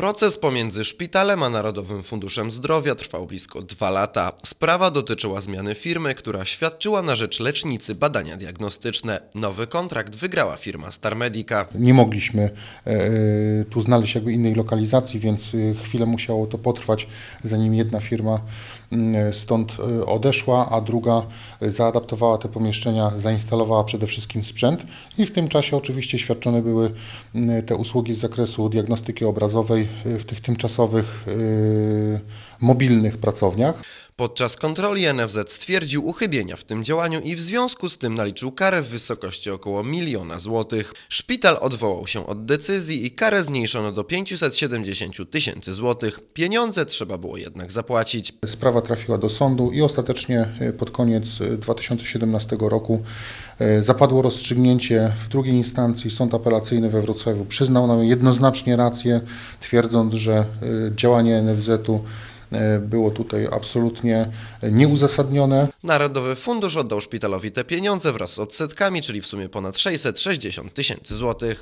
Proces pomiędzy szpitalem a Narodowym Funduszem Zdrowia trwał blisko dwa lata. Sprawa dotyczyła zmiany firmy, która świadczyła na rzecz lecznicy badania diagnostyczne. Nowy kontrakt wygrała firma Starmedica. Nie mogliśmy e, e, tu znaleźć jakby innej lokalizacji, więc e, chwilę musiało to potrwać, zanim jedna firma mm, stąd odeszła, a druga zaadaptowała te pomieszczenia, zainstalowała przede wszystkim sprzęt i w tym czasie oczywiście świadczone były mm, te usługi z zakresu diagnostyki obrazowej, w tych tymczasowych y, mobilnych pracowniach. Podczas kontroli NFZ stwierdził uchybienia w tym działaniu i w związku z tym naliczył karę w wysokości około miliona złotych. Szpital odwołał się od decyzji i karę zmniejszono do 570 tysięcy złotych. Pieniądze trzeba było jednak zapłacić. Sprawa trafiła do sądu i ostatecznie e, pod koniec 2017 e, roku e, zapadło rozstrzygnięcie w drugiej instancji. Sąd apelacyjny we Wrocławiu przyznał nam jednoznacznie rację, twierdząc, że działanie NFZ-u E, było tutaj absolutnie nieuzasadnione. Narodowy Fundusz oddał szpitalowi te pieniądze wraz z odsetkami, czyli w sumie ponad 660 tysięcy złotych.